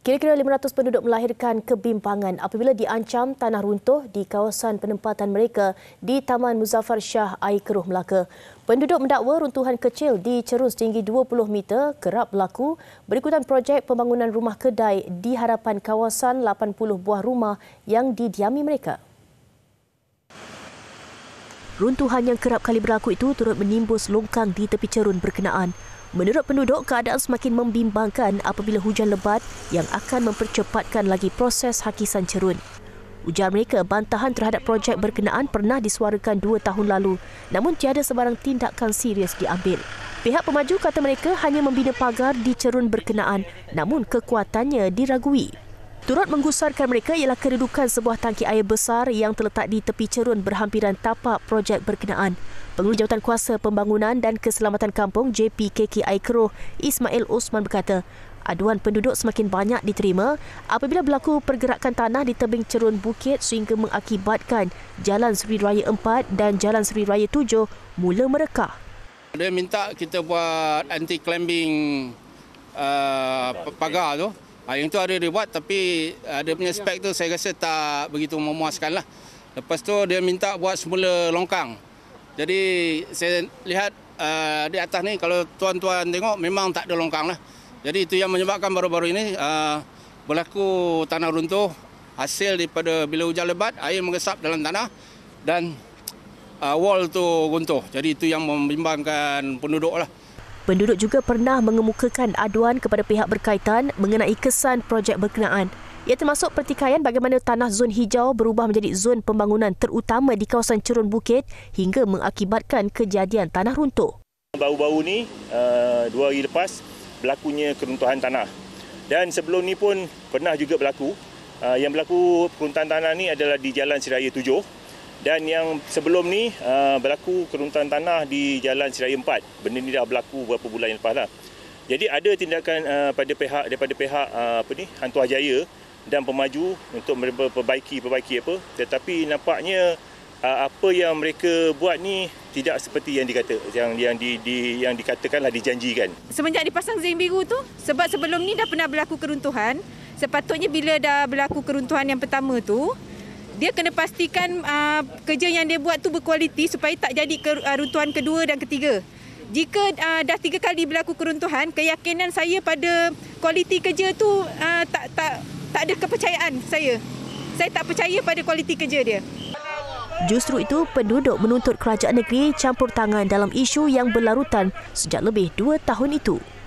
Kira-kira 500 penduduk melahirkan kebimbangan apabila diancam tanah runtuh di kawasan penempatan mereka di Taman Muzaffar Shah Air Keruh Melaka. Penduduk mendakwa runtuhan kecil di cerun setinggi 20 meter kerap berlaku berikutan projek pembangunan rumah kedai di harapan kawasan 80 buah rumah yang didiami mereka. Runtuhan yang kerap kali berlaku itu turut menimbus longkang di tepi cerun berkenaan. Menurut penduduk, keadaan semakin membimbangkan apabila hujan lebat yang akan mempercepatkan lagi proses hakisan cerun. Ujar mereka, bantahan terhadap projek berkenaan pernah disuarakan dua tahun lalu namun tiada sebarang tindakan serius diambil. Pihak pemaju kata mereka hanya membina pagar di cerun berkenaan namun kekuatannya diragui. Turut menggusarkan mereka ialah kedudukan sebuah tangki air besar yang terletak di tepi cerun berhampiran tapak projek berkenaan. Pengurus Jawatan Kuasa Pembangunan dan Keselamatan Kampung JPKK Aikroh Ismail Osman berkata, aduan penduduk semakin banyak diterima apabila berlaku pergerakan tanah di tebing cerun bukit sehingga mengakibatkan Jalan Seri Raya 4 dan Jalan Seri Raya 7 mula merekah. Dia minta kita buat anti-climbing uh, pagar tu. Ha, yang tu ada dia buat tapi ada punya spek tu saya rasa tak begitu memuaskan lah. Lepas tu dia minta buat semula longkang. Jadi saya lihat uh, di atas ni kalau tuan-tuan tengok memang tak ada longkang lah. Jadi itu yang menyebabkan baru-baru ini uh, berlaku tanah runtuh. Hasil daripada bila hujan lebat, air mengesap dalam tanah dan uh, wall tu runtuh. Jadi itu yang membimbangkan penduduk lah. Penduduk juga pernah mengemukakan aduan kepada pihak berkaitan mengenai kesan projek berkenaan. Ia termasuk pertikaian bagaimana tanah zon hijau berubah menjadi zon pembangunan terutama di kawasan Cerun Bukit hingga mengakibatkan kejadian tanah runtuh. Bau-bau ni eh, dua hari lepas berlakunya keruntuhan tanah. Dan sebelum ni pun pernah juga berlaku. Eh, yang berlaku keruntuhan tanah ni adalah di Jalan Seraya dan yang sebelum ni uh, berlaku keruntuhan tanah di Jalan Siraya Empat, Benda ni dah berlaku beberapa bulan yang lepas lah. Jadi ada tindakan uh, pada pihak daripada pihak uh, apa ni Hantu Jaya dan pemaju untuk memperbaiki perbaiki apa tetapi nampaknya apa yang mereka buat ni tidak seperti yang dikata yang yang di, di yang dikatakanlah dijanjikan. Semenjak dipasang zinc biru tu sebab sebelum ni dah pernah berlaku keruntuhan sepatutnya bila dah berlaku keruntuhan yang pertama tu dia kena pastikan uh, kerja yang dia buat tu berkualiti supaya tak jadi keruntuhan uh, kedua dan ketiga. Jika uh, dah tiga kali berlaku keruntuhan, keyakinan saya pada kualiti kerja tu uh, tak tak tak ada kepercayaan saya. Saya tak percaya pada kualiti kerja dia. Justru itu, penduduk menuntut kerajaan negeri campur tangan dalam isu yang berlarutan sejak lebih dua tahun itu.